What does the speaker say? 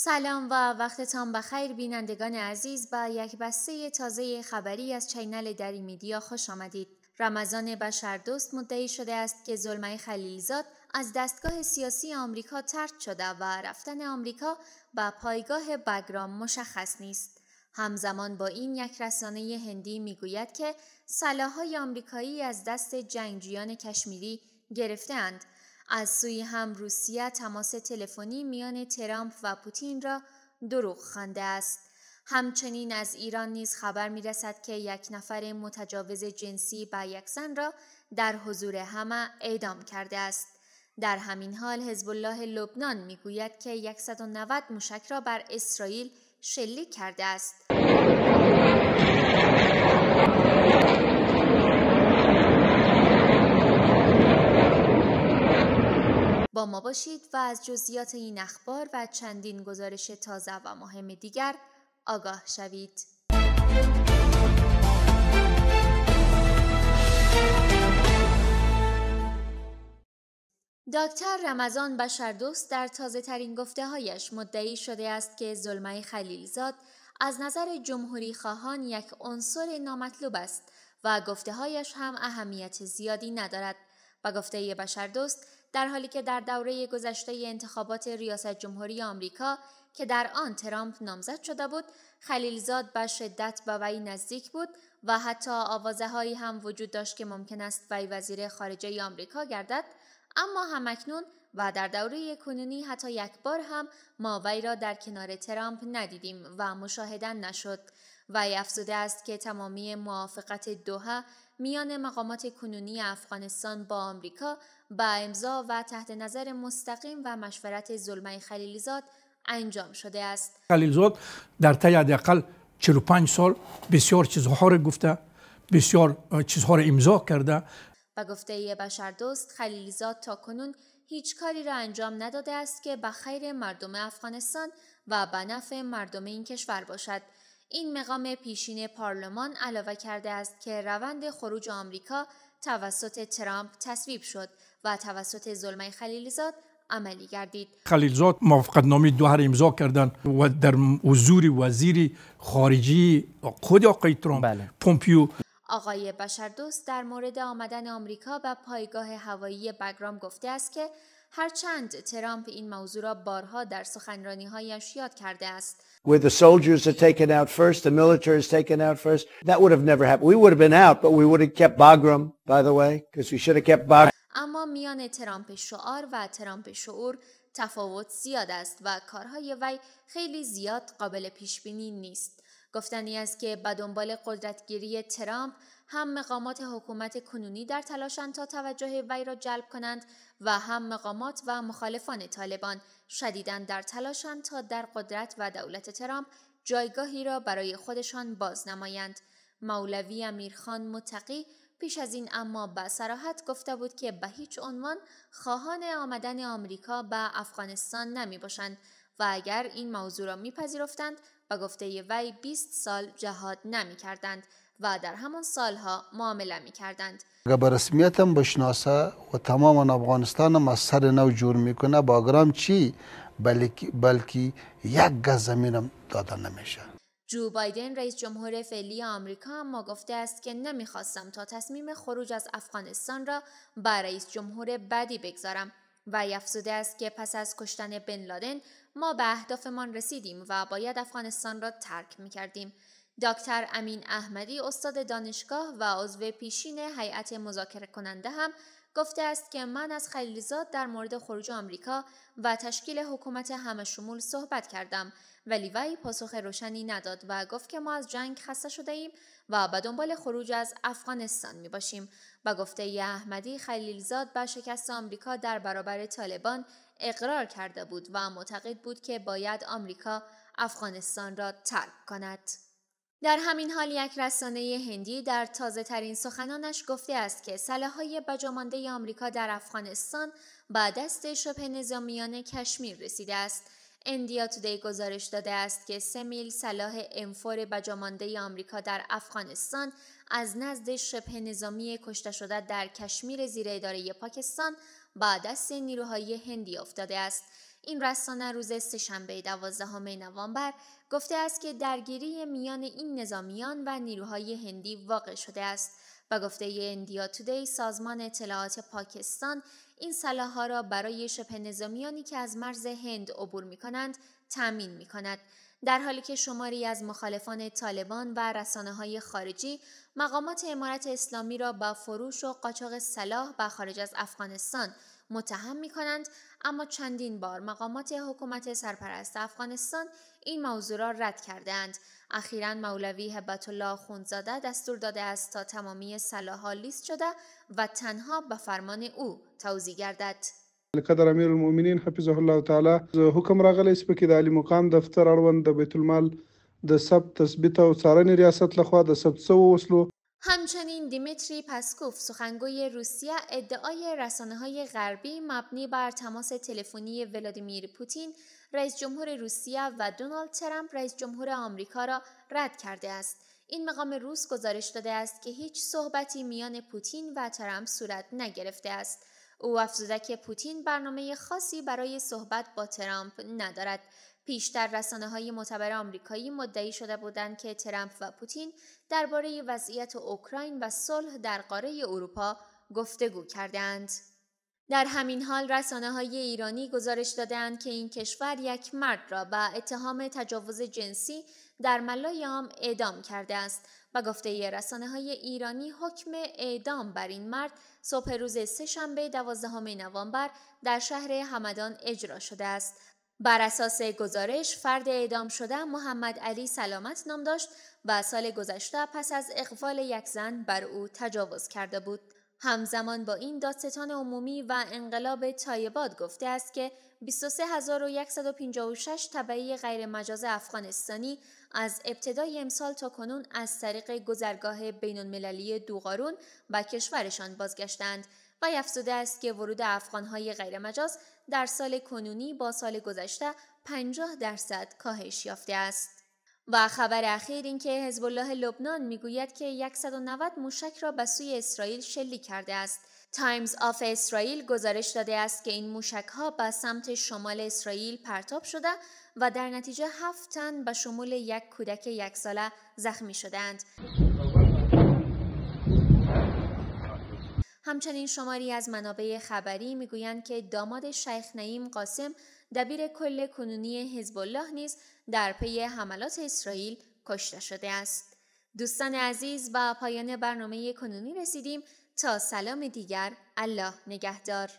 سلام و وقتتان بخیر بینندگان عزیز با یک بسته تازه خبری از چینل دری میدیا خوش آمدید. رمضان بشردوست مدعی شده است که ظلمه خلیلزاد از دستگاه سیاسی آمریکا ترد شده و رفتن آمریکا به پایگاه بگرام مشخص نیست. همزمان با این یک رسانه هندی میگوید که سلاحهای آمریکایی از دست جنگجویان کشمیری گرفتهاند از سوی هم روسیه تماس تلفنی میان ترامپ و پوتین را دروغ خوانده است. همچنین از ایران نیز خبر می رسد که یک نفر متجاوز جنسی با یک زن را در حضور همه اعدام کرده است. در همین حال حزب الله لبنان میگوید که 190 موشک را بر اسرائیل شلیک کرده است. با ما باشید و از جزیات این اخبار و چندین گزارش تازه و مهم دیگر آگاه شوید. دکتر رمضان بشردوست در تازه ترین گفته هایش مدعی شده است که ظلمه خلیلزاد از نظر جمهوری خواهان یک عنصر نامطلوب است و گفته هایش هم اهمیت زیادی ندارد و گفته بشردوست در حالی که در دوره گذشته انتخابات ریاست جمهوری آمریکا که در آن ترامپ نامزد شده بود خلیلزاد به شدت به وی نزدیک بود و حتی آوازه هایی هم وجود داشت که ممکن است وی وزیر خارجه آمریکا گردد اما همکنون و در دوره کنونی حتی یک بار هم ما وی را در کنار ترامپ ندیدیم و مشاهده نشد و افزوده است که تمامی موافقت دوها میان مقامات کنونی افغانستان با آمریکا با امضا و تحت نظر مستقیم و مشورت ظلمه خلیلیزاد انجام شده است خلیلزاد در طی حداقل 45 سال بسیار چیزها را گفته بسیار چیزها را امضا کرده به گفته بشر دوست خلیلزاد تا کنون هیچ کاری را انجام نداده است که به خیر مردم افغانستان و به نفع مردم این کشور باشد این مقام پیشین پارلمان علاوه کرده است که روند خروج آمریکا توسط ترامپ تصویب شد و توسط زلمه خلیلزاد عملی گردید خلیلزاد نامی دو هر امضا کردن و در حضور وزیر خارجی خود آقای ترامپ بله. پومپیو آقای بشردوست در مورد آمدن آمریکا و پایگاه هوایی بگرام گفته است که هرچند ترامپ این موضوع را بارها در سخنرانی هایش یاد کرده است where the soldiers are taken out first, the military is taken out first. That would have never happened. We would have been out, but we would have kept Bagram, by the way, because we should have kept Bagram. اما میان ترامپ شعار و ترامپ شعور تفاوت زیاد است و کارهای وی خیلی زیاد قابل پیش بینی نیست. گفتنی است که به دنبال قدرتگیری ترامپ هم مقامات حکومت کنونی در تلاشند تا توجه وی را جلب کنند و هم مقامات و مخالفان طالبان شدیدا در تلاشند تا در قدرت و دولت ترامپ جایگاهی را برای خودشان باز نمایند. مولوی امیرخان متقی پیش از این اما به سراحت گفته بود که به هیچ عنوان خواهان آمدن آمریکا به افغانستان نمی باشند و اگر این موضوع را میپذیرفتند و گفته وی 20 سال جهاد نمی کردند و در همان سالها معامله کردند. اگر به رسمیت بشناسه و تمام افغانستان هم از سر نو جور میکنه باگرام چی بلکی, بلکی یک گز زمینم داده نمیشه جو بایدن رئیس جمهور فعلی آمریکا ما گفته است که نمیخواستم تا تصمیم خروج از افغانستان را به رئیس جمهور بعدی بگذارم و افزوده است که پس از کشتن بن لادن ما به اهدافمان رسیدیم و باید افغانستان را ترک می کردیم. دکتر امین احمدی استاد دانشگاه و عضو پیشین هیئت مذاکره کننده هم گفته است که من از خلیلزاد در مورد خروج آمریکا و تشکیل حکومت همشمول صحبت کردم ولی وی پاسخ روشنی نداد و گفت که ما از جنگ خسته شده ایم و به دنبال خروج از افغانستان می باشیم و گفته احمدی خلیلزاد به شکست آمریکا در برابر طالبان اقرار کرده بود و معتقد بود که باید آمریکا افغانستان را ترک کند. در همین حال یک رسانه هندی در تازه ترین سخنانش گفته است که های بجامانده آمریکا در افغانستان با دست شبه نظامیان کشمیر رسیده است. اندیا تودی گزارش داده است که سه میل سلاح امفور بجامانده آمریکا در افغانستان از نزد شبه نظامی کشته شده در کشمیر زیر اداره پاکستان با دست نیروهای هندی افتاده است این رسانه روز سهشنبه دوازدهم نوامبر گفته است که درگیری میان این نظامیان و نیروهای هندی واقع شده است و گفته اندیا تودی سازمان اطلاعات پاکستان این سلاح ها را برای شبه نظامیانی که از مرز هند عبور می کنند تمین می کند در حالی که شماری از مخالفان طالبان و رسانه های خارجی مقامات امارت اسلامی را با فروش و قاچاق سلاح به خارج از افغانستان متهم می کنند اما چندین بار مقامات حکومت سرپرست افغانستان این موضوع را رد اند. اخیرا مولوی هبت الله خونزاده دستور داده است تا تمامی ها لیست شده و تنها به فرمان او توزیع گردد قدر امیر المؤمنین حفظه الله تعالی حکم راغلی چې پکې د علی مقام دفتر اړوند د بیت المال د ثبت تثبیت او څارنې ریاست لخوا د ثبت سو وسلو همچنین دیمیتری پسکوف سخنگوی روسیه ادعای رسانه های غربی مبنی بر تماس تلفنی ولادیمیر پوتین رئیس جمهور روسیه و دونالد ترامپ رئیس جمهور آمریکا را رد کرده است این مقام روس گزارش داده است که هیچ صحبتی میان پوتین و ترامپ صورت نگرفته است او افزوده که پوتین برنامه خاصی برای صحبت با ترامپ ندارد پیشتر رسانه های معتبر آمریکایی مدعی شده بودند که ترامپ و پوتین درباره وضعیت اوکراین و صلح در قاره اروپا گفتگو کردند. در همین حال رسانه های ایرانی گزارش دادند که این کشور یک مرد را به اتهام تجاوز جنسی در ملای عام اعدام کرده است و گفته رسانه های ایرانی حکم اعدام بر این مرد صبح روز شنبه دوازدهم نوامبر در شهر همدان اجرا شده است بر اساس گزارش فرد اعدام شده محمد علی سلامت نام داشت و سال گذشته پس از اقفال یک زن بر او تجاوز کرده بود همزمان با این دادستان عمومی و انقلاب تایباد گفته است که 23156 طبعی غیرمجاز افغانستانی از ابتدای امسال تا کنون از طریق گذرگاه بین المللی دوغارون و کشورشان بازگشتند و افزوده است که ورود افغانهای غیرمجاز در سال کنونی با سال گذشته 50 درصد کاهش یافته است. و خبر اخیر این که حزب الله لبنان میگوید که 190 موشک را به سوی اسرائیل شلیک کرده است. تایمز آف اسرائیل گزارش داده است که این موشک ها به سمت شمال اسرائیل پرتاب شده و در نتیجه هفت تن به شمول یک کودک یک ساله زخمی شدند. همچنین شماری از منابع خبری میگویند که داماد شیخ نعیم قاسم دبیر کل کنونی حزب الله نیز در پی حملات اسرائیل کشته شده است. دوستان عزیز با پایان برنامه کنونی رسیدیم تا سلام دیگر الله نگهدار.